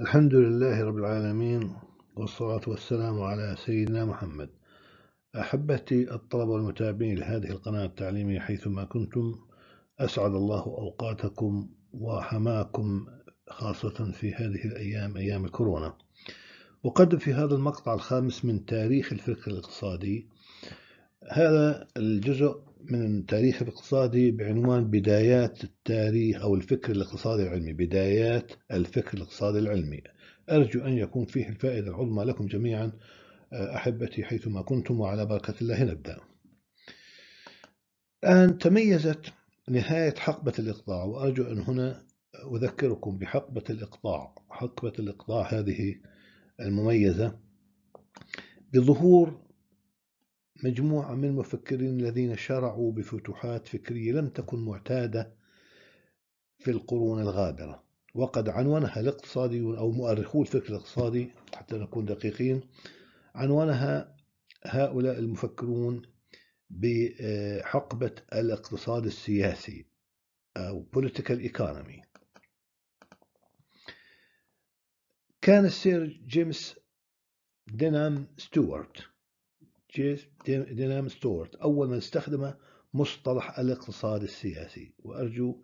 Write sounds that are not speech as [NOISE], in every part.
الحمد لله رب العالمين والصلاة والسلام على سيدنا محمد أحبتي الطلبة والمتابعين لهذه القناة التعليمية حيثما كنتم أسعد الله أوقاتكم وحماكم خاصة في هذه الأيام أيام الكورونا أقدم في هذا المقطع الخامس من تاريخ الفكر الاقتصادي هذا الجزء من تاريخ الاقتصادي بعنوان بدايات التاريخ أو الفكر الاقتصادي العلمي بدايات الفكر الاقتصادي العلمي أرجو أن يكون فيه الفائدة العظمى لكم جميعا آه، أحبتي حيثما كنتم وعلى بركة الله نبدأ الآن تميزت نهاية حقبة الإقطاع وأرجو أن هنا أذكركم بحقبة الإقطاع حقبة الإقطاع هذه المميزة بظهور مجموعة من المفكرين الذين شرعوا بفتوحات فكرية لم تكن معتادة في القرون الغابرة وقد عنونها الاقتصاديون أو مؤرخو الفكر الاقتصادي حتى نكون دقيقين عنونها هؤلاء المفكرون بحقبة الاقتصاد السياسي أو political economy كان السير جيمس دينام ستوارت جيس دينام ستورت أول من استخدم مصطلح الاقتصاد السياسي وأرجو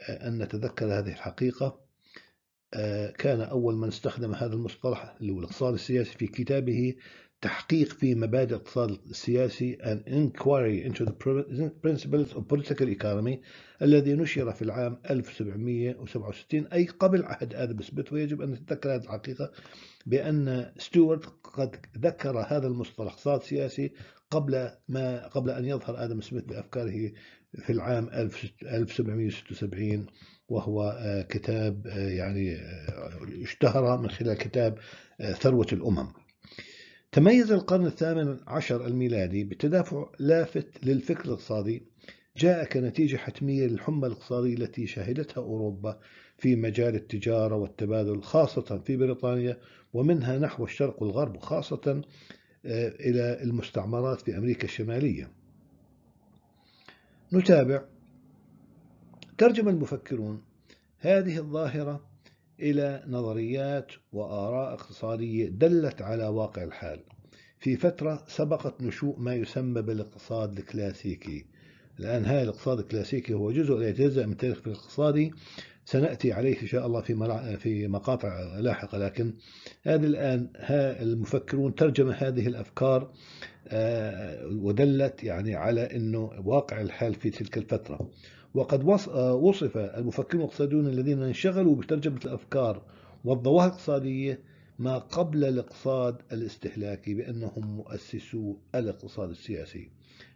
آه، أن نتذكر هذه الحقيقة آه، كان أول من استخدم هذا المصطلح اللي هو الاقتصاد السياسي في كتابه تحقيق في مبادئ الاقتصاد السياسي An Inquiry into the Principles of Political Economy الذي نشر في العام 1767 أي قبل عهد آدم سميث ويجب أن نتذكر هذه الحقيقة بأن ستيوارت قد ذكر هذا المصطلح اقتصاد سياسي قبل ما قبل أن يظهر آدم سميث بأفكاره في العام 1776 وهو آه، كتاب آه، يعني آه، اشتهر من خلال كتاب ثروة الأمم تميز القرن الثامن عشر الميلادي بتدافع لافت للفكر الاقتصادي جاء كنتيجة حتمية للحمى الاقتصادية التي شهدتها أوروبا في مجال التجارة والتبادل خاصة في بريطانيا ومنها نحو الشرق والغرب خاصة إلى المستعمرات في أمريكا الشمالية نتابع ترجم المفكرون هذه الظاهرة إلى نظريات وآراء اقتصادية دلت على واقع الحال في فترة سبقت نشوء ما يسمى بالاقتصاد الكلاسيكي الآن هذا الاقتصاد الكلاسيكي هو جزء لا يتجزأ من التاريخ الاقتصادي سنأتي عليه إن شاء الله في في مقاطع لاحقة لكن هذه الآن ها المفكرون ترجم هذه الأفكار آه، ودلت يعني على أنه واقع الحال في تلك الفترة وقد آه، وصف المفكرون الاقتصاديون الذين انشغلوا بترجمة الأفكار والظواهر الاقتصادية ما قبل الاقتصاد الاستهلاكي بأنهم مؤسسو الاقتصاد السياسي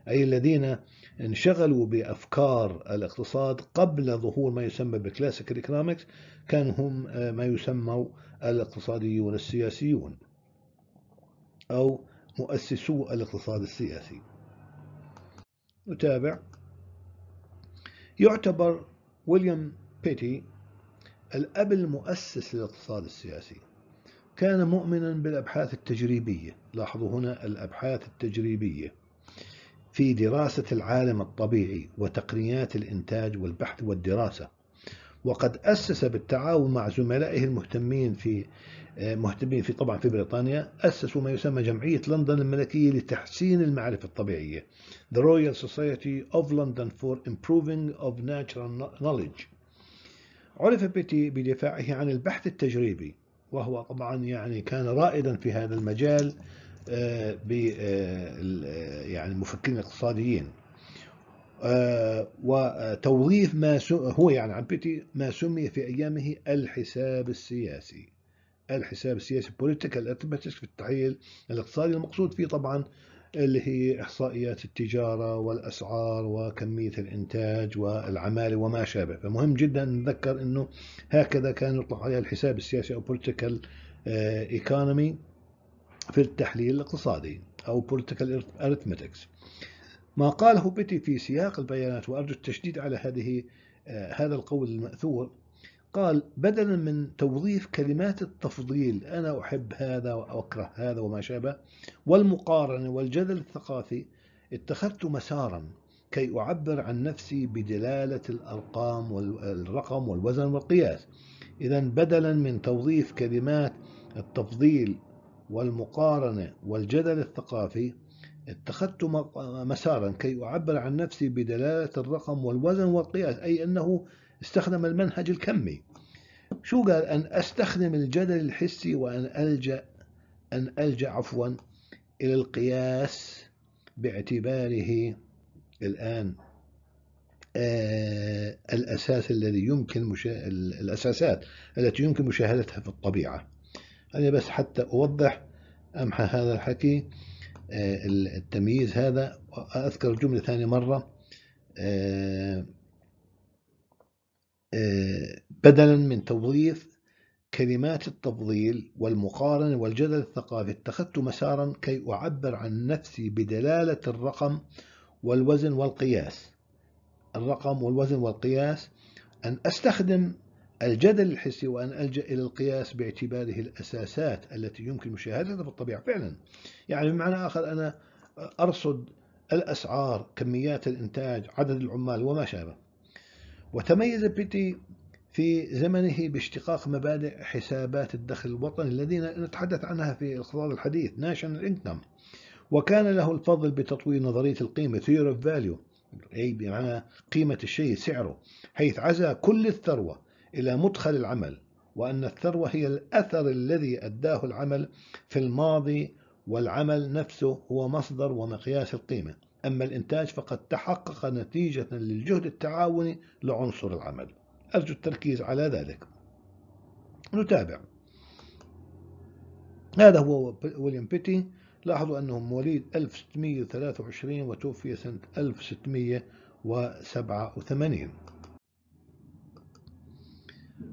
أي الذين انشغلوا بأفكار الاقتصاد قبل ظهور ما يسمى بكلاسيك إيكونومكس كانوا هم آه، ما يسمى الاقتصاديون السياسيون أو مؤسسو الاقتصاد السياسي نتابع يعتبر ويليام بيتي الأب المؤسس للاقتصاد السياسي كان مؤمنا بالأبحاث التجريبية لاحظوا هنا الأبحاث التجريبية في دراسة العالم الطبيعي وتقنيات الإنتاج والبحث والدراسة وقد أسس بالتعاون مع زملائه المهتمين في مهتمين في طبعا في بريطانيا أسسوا ما يسمى جمعية لندن الملكية لتحسين المعرفة الطبيعية The Royal Society of London for Improving of Natural Knowledge عرف بيتي بدفاعه عن البحث التجريبي وهو طبعا يعني كان رائدا في هذا المجال آه، ب آه، آه، يعني المفكرين الاقتصاديين وتوظيف ما هو يعني عن بيتي ما سمي في أيامه الحساب السياسي الحساب السياسي بوليتيكال arithmetic في التحليل الاقتصادي المقصود فيه طبعا اللي هي إحصائيات التجارة والأسعار وكمية الإنتاج والعمالة وما شابه فمهم جدا نتذكر أنه هكذا كان يطلق عليها الحساب السياسي أو بوليتيكال ايكونومي آه، في التحليل الاقتصادي أو بوليتيكال arithmetics ما قاله بيتي في سياق البيانات وأرجو التشديد على هذه آه، هذا القول المأثور قال بدلا من توظيف كلمات التفضيل أنا أحب هذا وأكره هذا وما شابه والمقارنة والجدل الثقافي اتخذت مسارا كي أعبر عن نفسي بدلالة الأرقام والرقم والوزن والقياس إذا بدلا من توظيف كلمات التفضيل والمقارنة والجدل الثقافي اتخذت مسارا كي أعبر عن نفسي بدلالة الرقم والوزن والقياس أي أنه استخدم المنهج الكمي شو قال أن أستخدم الجدل الحسي وأن ألجأ أن ألجأ عفوا إلى القياس باعتباره الآن آه الأساس الذي يمكن مشا... الأساسات التي يمكن مشاهدتها في الطبيعة أنا بس حتى أوضح أمحى هذا الحكي آه التمييز هذا أذكر جملة ثانية مرة آه آه، بدلا من توظيف كلمات التفضيل والمقارنة والجدل الثقافي اتخذت مسارا كي أعبر عن نفسي بدلالة الرقم والوزن والقياس الرقم والوزن والقياس أن أستخدم الجدل الحسي وأن ألجأ إلى القياس باعتباره الأساسات التي يمكن مشاهدتها في الطبيعة فعلا يعني بمعنى آخر أنا أرصد الأسعار كميات الإنتاج عدد العمال وما شابه وتميز بيتي في زمنه باشتقاق مبادئ حسابات الدخل الوطني الذي نتحدث عنها في الخضار الحديث ناشونال انكم وكان له الفضل بتطوير نظرية القيمة ثيور اوف فاليو أي بمعنى قيمة الشيء سعره حيث عزا كل الثروة إلى مدخل العمل وأن الثروة هي الأثر الذي أداه العمل في الماضي والعمل نفسه هو مصدر ومقياس القيمة أما الإنتاج فقد تحقق نتيجة للجهد التعاوني لعنصر العمل أرجو التركيز على ذلك نتابع هذا هو ويليام بيتي لاحظوا أنه مواليد 1623 وتوفي سنة 1687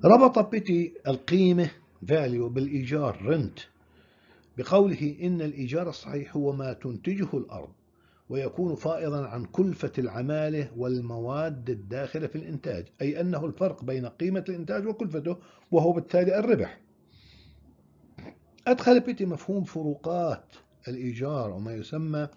ربط بيتي القيمة فاليو بالإيجار رنت بقوله إن الإيجار الصحيح هو ما تنتجه الأرض ويكون فائضا عن كلفة العمالة والمواد الداخلة في الإنتاج أي أنه الفرق بين قيمة الإنتاج وكلفته وهو بالتالي الربح أدخل بيتي مفهوم فروقات الإيجار وما يسمى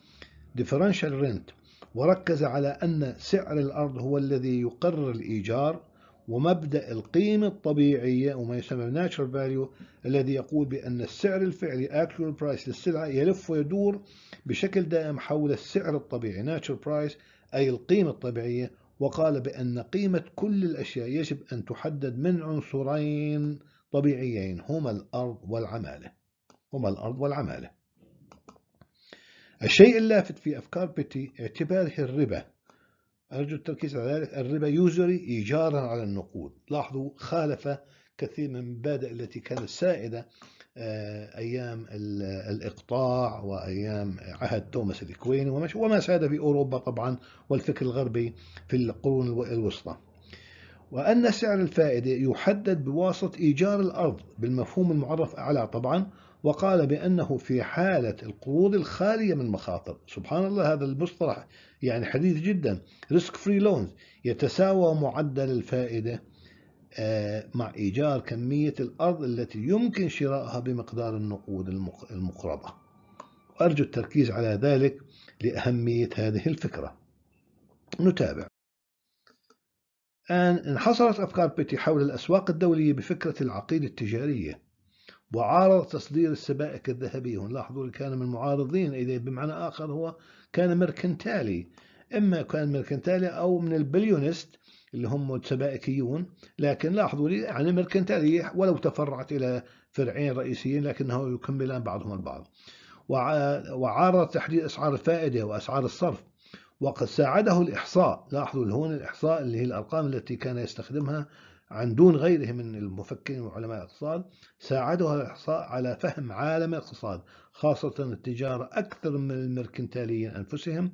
differential rent وركز على أن سعر الأرض هو الذي يقرر الإيجار ومبدأ القيمة الطبيعية وما يسمى ناتشر فاليو الذي يقول بأن السعر الفعلي actual برايس للسلعة يلف ويدور بشكل دائم حول السعر الطبيعي ناتشر برايس أي القيمة الطبيعية وقال بأن قيمة كل الأشياء يجب أن تحدد من عنصرين طبيعيين هما الأرض والعمالة هما الأرض والعمالة الشيء اللافت في أفكار بيتي اعتباره الربا أرجو التركيز على ذلك الربا يوزري إيجارا على النقود لاحظوا خالف كثير من المبادئ التي كانت سائدة آه، أيام الإقطاع وأيام عهد توماس الكويني وما ساد في أوروبا طبعا والفكر الغربي في القرون الوسطى وأن سعر الفائدة يحدد بواسطة إيجار الأرض بالمفهوم المعرف أعلى طبعا وقال بأنه في حالة القروض الخالية من مخاطر سبحان الله هذا المصطلح يعني حديث جدا ريسك فري لونز يتساوى معدل الفائدة آه، مع إيجار كمية الأرض التي يمكن شرائها بمقدار النقود المقرضة وأرجو التركيز على ذلك لأهمية هذه الفكرة نتابع الآن انحصرت أفكار بيتي حول الأسواق الدولية بفكرة العقيدة التجارية وعارض تصدير السبائك الذهبية هون اللي كان من المعارضين إذا بمعنى آخر هو كان مركنتالي إما كان مركنتالي أو من البليونست اللي هم السبائكيون لكن لاحظوا لي يعني مركنتالي ولو تفرعت إلى فرعين رئيسيين لكنه يكملان بعضهم البعض وعارض تحديد أسعار الفائدة وأسعار الصرف وقد ساعده الإحصاء لاحظوا هون الإحصاء اللي هي الأرقام التي كان يستخدمها عن دون غيره من المفكرين وعلماء الاقتصاد ساعدها الإحصاء على فهم عالم الاقتصاد خاصة التجارة أكثر من المركنتاليين أنفسهم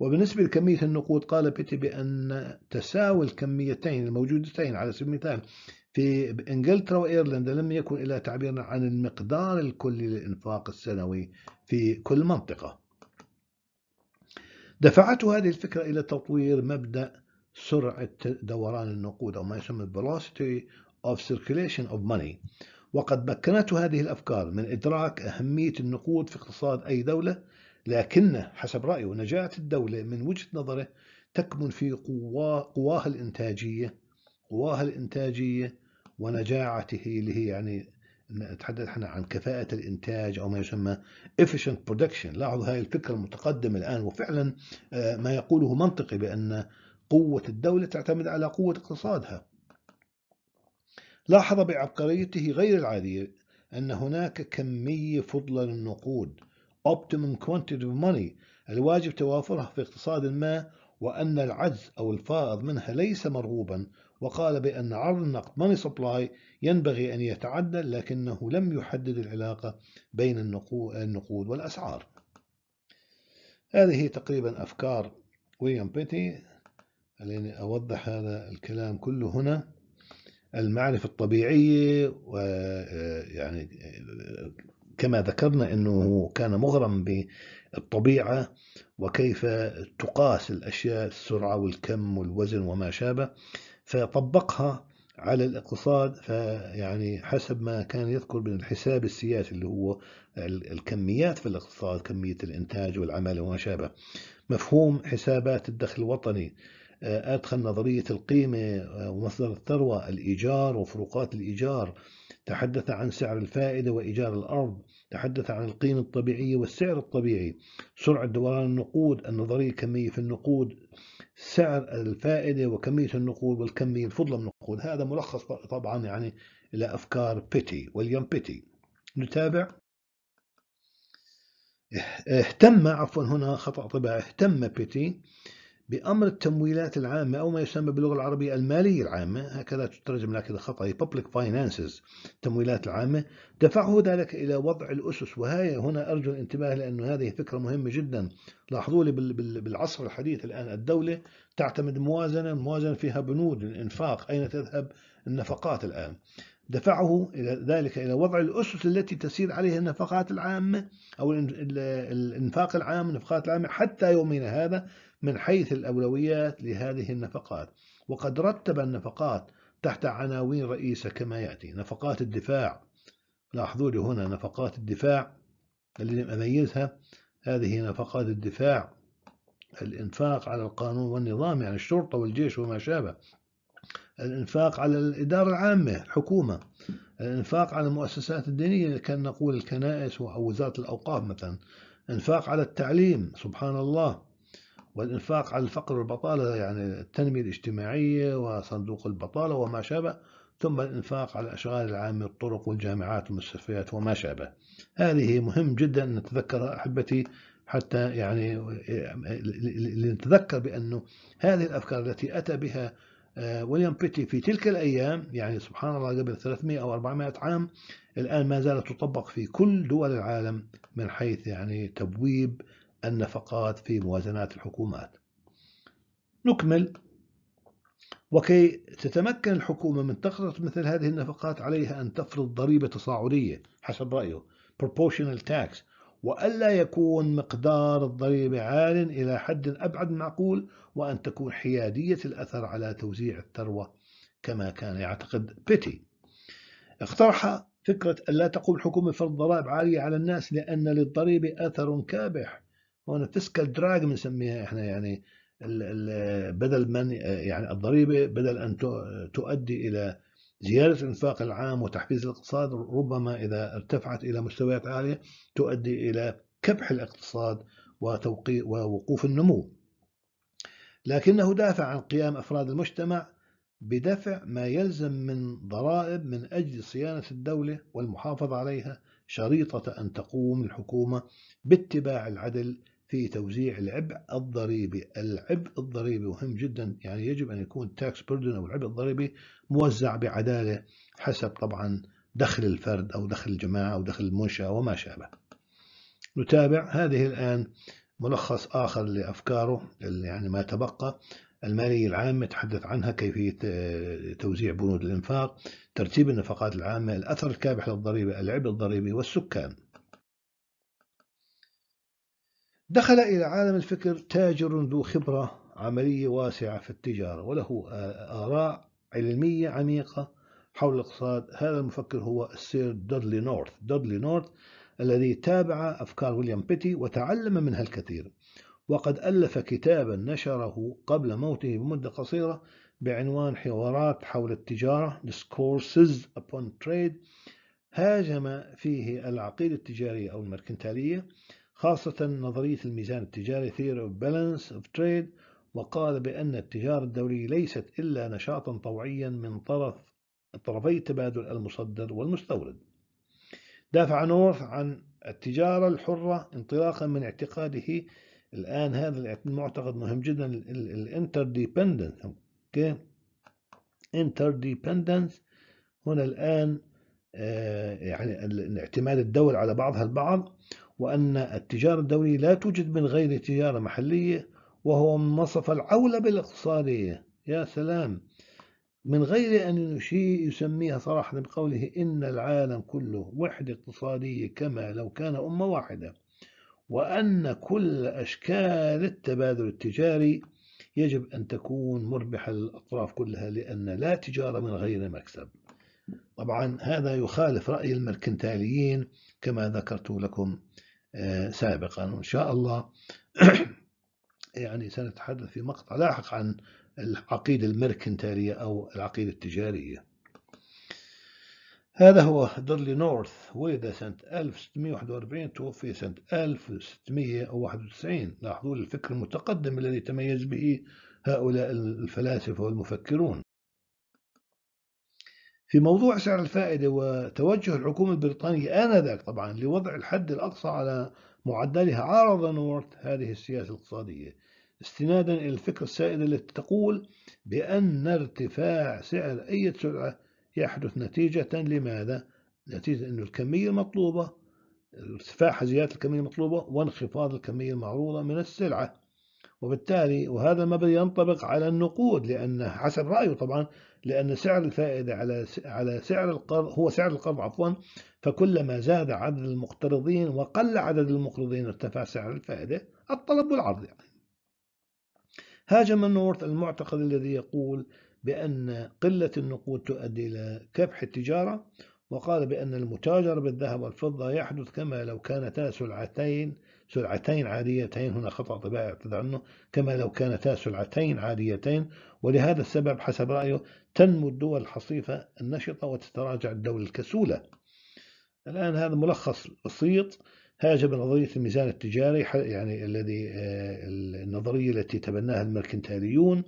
وبالنسبة لكمية النقود قال بيتي بأن تساوي الكميتين الموجودتين على سبيل المثال في إنجلترا وإيرلندا لم يكن إلا تعبير عن المقدار الكلي للإنفاق السنوي في كل منطقة دفعته هذه الفكرة إلى تطوير مبدأ سرعة دوران النقود أو ما يسمى velocity of circulation of money وقد مكنته هذه الأفكار من إدراك أهمية النقود في اقتصاد أي دولة لكنه حسب رأيه نجاة الدولة من وجهة نظره تكمن في قواها الإنتاجية قواها الإنتاجية ونجاعته اللي هي يعني نتحدث احنا عن كفاءة الإنتاج أو ما يسمى efficient production لاحظوا هذه الفكرة المتقدمة الآن وفعلا آه، ما يقوله منطقي بأن قوة الدولة تعتمد على قوة اقتصادها لاحظ بعبقريته غير العادية أن هناك كمية فضلة للنقود optimum quantity of money الواجب توافرها في اقتصاد ما وأن العجز أو الفائض منها ليس مرغوبا وقال بأن عرض النقد money supply ينبغي أن يتعدل لكنه لم يحدد العلاقة بين النقود والأسعار هذه تقريبا أفكار ويليام بيتي خليني أوضح هذا الكلام كله هنا المعرفة الطبيعية ويعني آه، آه، كما ذكرنا أنه كان مغرم بالطبيعة وكيف تقاس الأشياء السرعة والكم والوزن وما شابه فطبقها على الاقتصاد فيعني حسب ما كان يذكر من الحساب السياسي اللي هو الكميات في الاقتصاد كمية الإنتاج والعمل وما شابه مفهوم حسابات الدخل الوطني أدخل نظرية القيمة آه، ومصدر الثروة الإيجار وفروقات الإيجار تحدث عن سعر الفائدة وإيجار الأرض تحدث عن القيمة الطبيعية والسعر الطبيعي سرعة دوران النقود النظرية الكمية في النقود سعر الفائدة وكمية النقود والكمية الفضلة من النقود هذا ملخص طبعا يعني إلى أفكار بيتي وليام بيتي نتابع اهتم عفوا هنا خطأ طبعا اهتم بيتي بأمر التمويلات العامة أو ما يسمى باللغة العربية المالية العامة هكذا تترجم لكن خطأ public finances التمويلات العامة دفعه ذلك إلى وضع الأسس وهي هنا أرجو الانتباه لأن هذه فكرة مهمة جدا لاحظوا لي بالعصر الحديث الآن الدولة تعتمد موازنة موازنة فيها بنود الإنفاق أين تذهب النفقات الآن دفعه إلى ذلك إلى وضع الأسس التي تسير عليها النفقات العامة أو الإنفاق العام النفقات العامة حتى يومنا هذا من حيث الأولويات لهذه النفقات وقد رتب النفقات تحت عناوين رئيسة كما يأتي نفقات الدفاع لاحظوا لي هنا نفقات الدفاع اللي أميزها هذه نفقات الدفاع الإنفاق على القانون والنظام يعني الشرطة والجيش وما شابه الإنفاق على الإدارة العامة الحكومة الإنفاق على المؤسسات الدينية كان نقول الكنائس أو وزارة الأوقاف مثلا إنفاق على التعليم سبحان الله والإنفاق على الفقر والبطالة يعني التنمية الاجتماعية وصندوق البطالة وما شابه ثم الإنفاق على الأشغال العامة الطرق والجامعات والمستشفيات وما شابه هذه مهم جدا أن نتذكرها أحبتي حتى يعني لنتذكر بأنه هذه الأفكار التي أتى بها آه، ويليام بيتي في تلك الأيام يعني سبحان الله قبل 300 أو 400 عام الآن ما زالت تطبق في كل دول العالم من حيث يعني تبويب النفقات في موازنات الحكومات نكمل وكي تتمكن الحكومة من تخصص مثل هذه النفقات عليها أن تفرض ضريبة تصاعدية حسب رأيه proportional tax وألا يكون مقدار الضريبة عال إلى حد أبعد معقول وأن تكون حيادية الأثر على توزيع الثروة كما كان يعتقد بيتي اقترح فكرة ألا تقوم الحكومة بفرض ضرائب عالية على الناس لأن للضريبة أثر كابح هون فيسكال دراج بنسميها احنا يعني ال ال بدل من يعني الضريبه بدل ان تؤدي الى زياده الانفاق العام وتحفيز الاقتصاد ربما اذا ارتفعت الى مستويات عاليه تؤدي الى كبح الاقتصاد وتوقي ووقوف النمو لكنه دافع عن قيام افراد المجتمع بدفع ما يلزم من ضرائب من اجل صيانه الدوله والمحافظه عليها شريطه ان تقوم الحكومه باتباع العدل في توزيع العبء الضريبي العبء الضريبي مهم جدا يعني يجب أن يكون تاكس بردن أو العبء الضريبي موزع بعدالة حسب طبعا دخل الفرد أو دخل الجماعة أو دخل المنشأة وما شابه نتابع هذه الآن ملخص آخر لأفكاره يعني ما تبقى المالية العامة تحدث عنها كيفية آه، توزيع بنود الإنفاق ترتيب النفقات العامة الأثر الكابح للضريبة العبء الضريبي والسكان دخل إلى عالم الفكر تاجر ذو خبرة عملية واسعة في التجارة وله آراء علمية عميقة حول الاقتصاد هذا المفكر هو السير دودلي نورث دودلي نورث الذي تابع أفكار ويليام بيتي وتعلم منها الكثير وقد ألف كتابا نشره قبل موته بمدة قصيرة بعنوان حوارات حول التجارة Discourses upon Trade هاجم فيه العقيدة التجارية أو المركنتالية خاصة نظرية الميزان التجاري Theory of Balance of Trade وقال بأن التجارة الدولية ليست إلا نشاطا طوعيا من طرف طرفي تبادل المصدر والمستورد دافع نورث عن التجارة الحرة انطلاقا من اعتقاده الآن هذا المعتقد مهم جدا الانترديبندنس اوكي interdependence هنا الآن آه، يعني الاعتماد الدول على بعضها البعض وأن التجارة الدولية لا توجد من غير تجارة محلية وهو من وصف العولبة الاقتصادية يا سلام من غير أن شيء يسميها صراحة بقوله إن العالم كله وحدة اقتصادية كما لو كان أمة واحدة وأن كل أشكال التبادل التجاري يجب أن تكون مربحة للأطراف كلها لأن لا تجارة من غير مكسب طبعا هذا يخالف رأي المركنتاليين كما ذكرت لكم آه، سابقا وإن شاء الله [CLEARS THROAT] يعني سنتحدث في مقطع لاحق عن العقيدة الميركنتالية أو العقيدة التجارية هذا هو درلي نورث ولد سنة 1641 توفي سنة 1691 لاحظوا الفكر المتقدم الذي تميز به هؤلاء الفلاسفة والمفكرون في موضوع سعر الفائدة وتوجه الحكومة البريطانية آنذاك طبعا لوضع الحد الأقصى على معدلها عارض نورث هذه السياسة الاقتصادية استنادا إلى الفكرة السائدة التي تقول بأن ارتفاع سعر أي سلعة يحدث نتيجة لماذا؟ نتيجة أن الكمية المطلوبة ارتفاع زيادة الكمية المطلوبة وانخفاض الكمية المعروضة من السلعة وبالتالي وهذا المبدأ ينطبق على النقود لأن حسب رأيه طبعا لأن سعر الفائدة على على سعر القرض هو سعر القرض عفوا فكلما زاد عدد المقترضين وقل عدد المقرضين ارتفع سعر الفائدة الطلب والعرض يعني هاجم النورث المعتقد الذي يقول بأن قلة النقود تؤدي إلى كبح التجارة وقال بأن المتاجر بالذهب والفضة يحدث كما لو كانتا سلعتين سلعتين عاديتين هنا خطأ طبيعي اعتدى عنه كما لو كانتا سلعتين عاديتين ولهذا السبب حسب رأيه تنمو الدول الحصيفة النشطة وتتراجع الدول الكسولة الآن هذا ملخص بسيط هاجب نظرية الميزان التجاري يعني الذي آه، النظرية التي تبناها المركنتاليون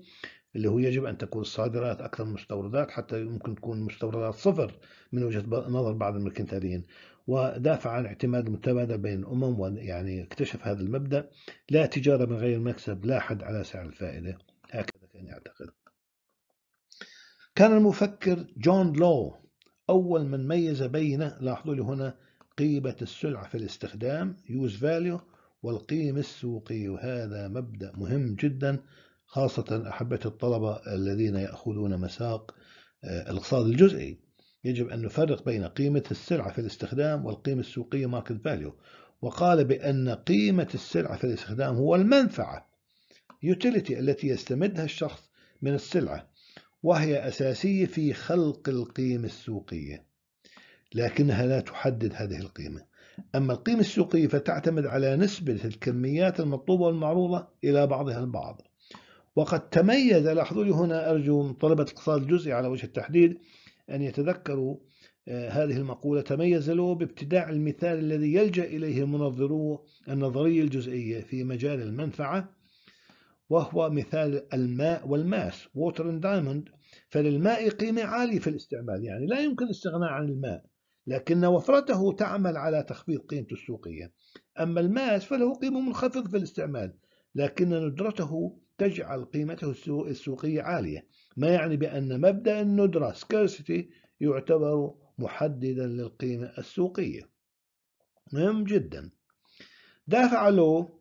اللي هو يجب أن تكون الصادرات أكثر من المستوردات حتى يمكن تكون المستوردات صفر من وجهة نظر بعض المركنتاليين ودافع عن اعتماد متبادل بين الأمم يعني اكتشف هذا المبدأ لا تجارة من غير مكسب لا حد على سعر الفائدة هكذا كان يعتقد كان المفكر جون لو أول من ميز بين لاحظوا لي هنا قيمة السلعة في الاستخدام يوز فاليو والقيم السوقي وهذا مبدأ مهم جدا خاصة أحبة الطلبة الذين يأخذون مساق آه، الاقتصاد الجزئي يجب أن نفرق بين قيمة السلعة في الاستخدام والقيمة السوقية ماركت فاليو وقال بأن قيمة السلعة في الاستخدام هو المنفعة يوتيليتي التي يستمدها الشخص من السلعة وهي أساسية في خلق القيمة السوقية لكنها لا تحدد هذه القيمة أما القيمة السوقية فتعتمد على نسبة الكميات المطلوبة والمعروضة إلى بعضها البعض وقد تميز لاحظوا لي هنا أرجو طلبة الاقتصاد الجزئي على وجه التحديد أن يتذكروا آه، هذه المقولة تميز له بابتداع المثال الذي يلجأ إليه منظرو النظرية الجزئية في مجال المنفعة وهو مثال الماء والماس water and diamond فللماء قيمة عالية في الاستعمال يعني لا يمكن الاستغناء عن الماء لكن وفرته تعمل على تخفيض قيمته السوقية أما الماس فله قيمة منخفضة في الاستعمال لكن ندرته تجعل قيمته السوقية عالية ما يعني بأن مبدأ الندرة scarcity يعتبر محددا للقيمة السوقية مهم جدا دافع لو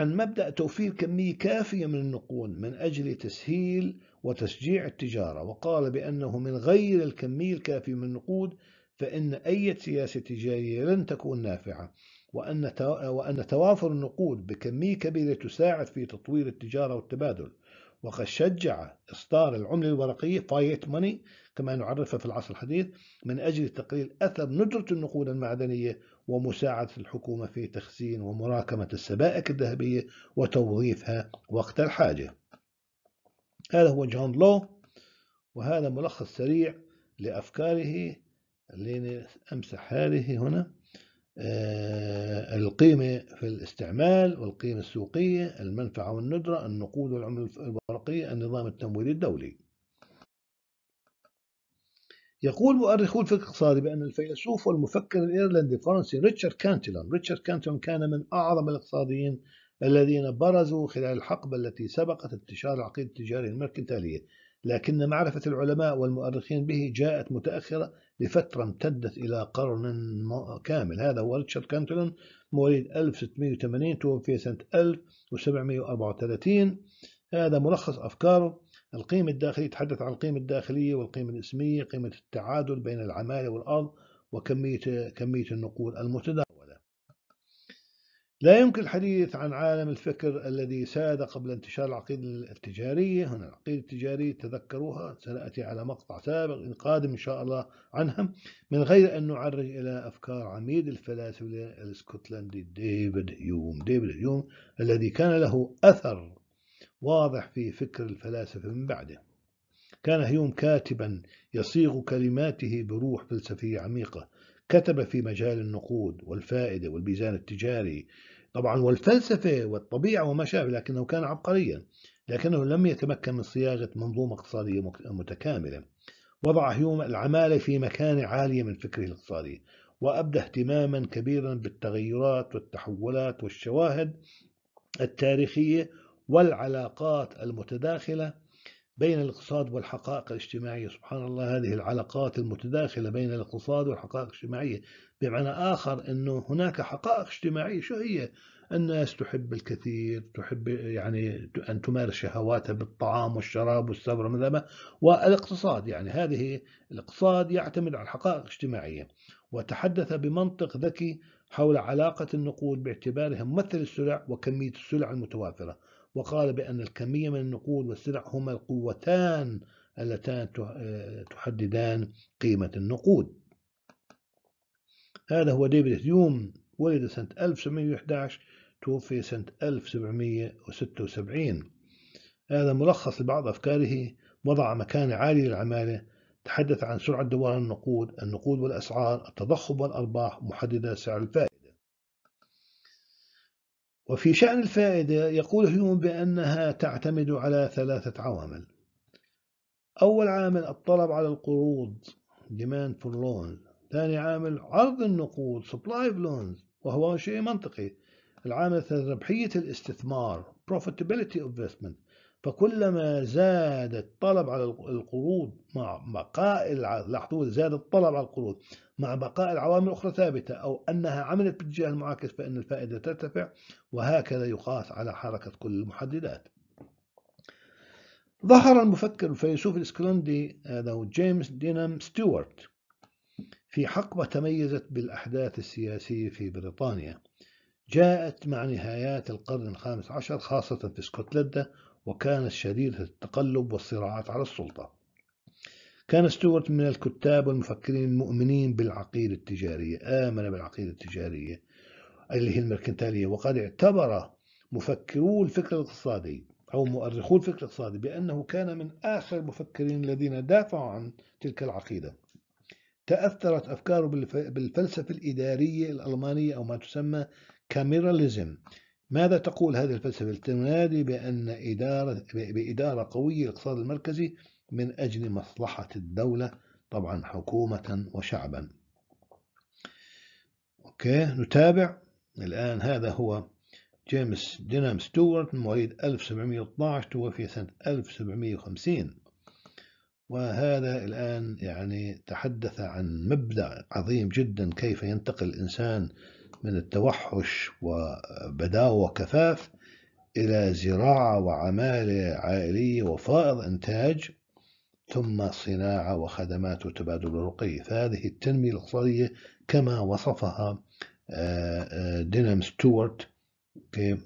عن مبدأ توفير كمية كافية من النقود من أجل تسهيل وتشجيع التجارة وقال بأنه من غير الكمية الكافية من النقود فإن أي سياسة تجارية لن تكون نافعة وأن وأن توافر النقود بكمية كبيرة تساعد في تطوير التجارة والتبادل وقد شجع إصدار العملة الورقية فايت ماني كما نعرفها في العصر الحديث من أجل تقليل أثر ندرة النقود المعدنية ومساعدة الحكومة في تخزين ومراكمة السبائك الذهبية وتوظيفها وقت الحاجة هذا هو جون لو وهذا ملخص سريع لأفكاره لين أمسح هذه هنا آه، القيمة في الاستعمال والقيمة السوقية المنفعة والندرة النقود والعملة الورقية النظام التمويلي الدولي يقول مؤرخو الفكر الاقتصادي بأن الفيلسوف والمفكر الإيرلندي الفرنسي ريتشارد كانتلون ريتشارد كانتلون كان من أعظم الاقتصاديين الذين برزوا خلال الحقبة التي سبقت انتشار العقيدة التجارية المركنتالية لكن معرفة العلماء والمؤرخين به جاءت متأخرة لفترة امتدت إلى قرن كامل هذا هو ريتشارد كانتلون مواليد 1680 توفي سنة 1734 هذا ملخص أفكاره القيمة الداخلية يتحدث عن القيمة الداخلية والقيمة الاسمية قيمة التعادل بين العمالة والأرض وكمية كمية النقود المتداولة لا يمكن الحديث عن عالم الفكر الذي ساد قبل انتشار العقيدة التجارية هنا العقيدة التجارية تذكروها سنأتي على مقطع سابق قادم إن شاء الله عنها من غير أن نعرج إلى أفكار عميد الفلاسفة الاسكتلندي ديفيد يوم ديفيد يوم الذي كان له أثر واضح في فكر الفلاسفة من بعده كان هيوم كاتبا يصيغ كلماته بروح فلسفية عميقة كتب في مجال النقود والفائدة والبيزان التجاري طبعا والفلسفة والطبيعة وما شابه لكنه كان عبقريا لكنه لم يتمكن من صياغة منظومة اقتصادية متكاملة وضع هيوم العمالة في مكانة عالية من فكره الاقتصادي وأبدى اهتماما كبيرا بالتغيرات والتحولات والشواهد التاريخية والعلاقات المتداخلة بين الاقتصاد والحقائق الاجتماعية سبحان الله هذه العلاقات المتداخلة بين الاقتصاد والحقائق الاجتماعية بمعنى آخر أنه هناك حقائق اجتماعية شو هي الناس تحب الكثير تحب يعني أن تمارس شهواتها بالطعام والشراب والسبر ما والاقتصاد يعني هذه الاقتصاد يعتمد على الحقائق الاجتماعية وتحدث بمنطق ذكي حول علاقة النقود باعتبارها ممثل السلع وكمية السلع المتوافرة وقال بأن الكمية من النقود والسلع هما القوتان اللتان آه، تحددان قيمة النقود هذا هو ديفيد هيوم ولد سنة 1711 توفي سنة 1776 هذا ملخص لبعض أفكاره وضع مكان عالي للعمالة تحدث عن سرعة دوران النقود النقود والأسعار التضخم والأرباح محددة سعر الفائدة وفي شأن الفائدة يقول هيوم بأنها تعتمد على ثلاثة عوامل أول عامل الطلب على القروض demand for loans ثاني عامل عرض النقود supply of loans وهو شيء منطقي العامل الثالث ربحية الاستثمار profitability investment فكلما زاد الطلب على القروض مع بقاء لاحظوا زاد الطلب على القروض مع بقاء العوامل الأخرى ثابتة أو أنها عملت باتجاه المعاكس فإن الفائدة ترتفع وهكذا يقاس على حركة كل المحددات ظهر المفكر الفيلسوف الاسكتلندي هذا آه، هو جيمس دينام ستيوارت في حقبة تميزت بالأحداث السياسية في بريطانيا جاءت مع نهايات القرن الخامس عشر خاصة في اسكتلندا وكانت شديدة التقلب والصراعات على السلطة كان ستيوارت من الكتاب والمفكرين المؤمنين بالعقيدة التجارية آمن بالعقيدة التجارية اللي هي المركنتالية وقد اعتبر مفكرو الفكر الاقتصادي أو مؤرخو الفكر الاقتصادي بأنه كان من آخر المفكرين الذين دافعوا عن تلك العقيدة تأثرت أفكاره بالفلسفة الإدارية الألمانية أو ما تسمى كاميراليزم ماذا تقول هذه الفلسفة؟ تنادي بأن إدارة بإدارة قوية للاقتصاد المركزي من أجل مصلحة الدولة طبعا حكومة وشعبا أوكي نتابع الآن هذا هو جيمس دينام ستوارت مواليد 1712 توفي سنة 1750 وهذا الآن يعني تحدث عن مبدأ عظيم جدا كيف ينتقل الإنسان من التوحش وبداوة وكفاف إلى زراعة وعمالة عائلية وفائض إنتاج ثم صناعة وخدمات وتبادل رقي فهذه التنمية الاقتصادية كما وصفها آه، آه، دينام ستوارت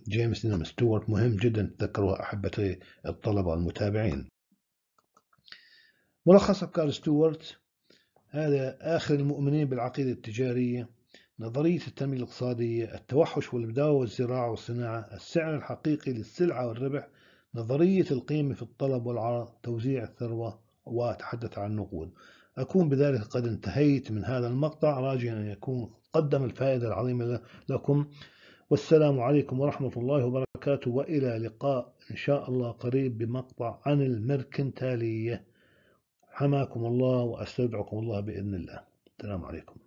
جيمس دينام ستوارت مهم جدا تذكروها أحبتي الطلبة والمتابعين ملخص أفكار ستوارت هذا آخر المؤمنين بالعقيدة التجارية نظرية التنمية الاقتصادية التوحش والبداوة والزراعة والصناعة السعر الحقيقي للسلعة والربح نظرية القيمة في الطلب والعرض توزيع الثروة وتحدث عن النقود أكون بذلك قد انتهيت من هذا المقطع راجيا أن يكون قدم الفائدة العظيمة لكم والسلام عليكم ورحمة الله وبركاته وإلى لقاء إن شاء الله قريب بمقطع عن المركنتالية حماكم الله وأستودعكم الله بإذن الله السلام عليكم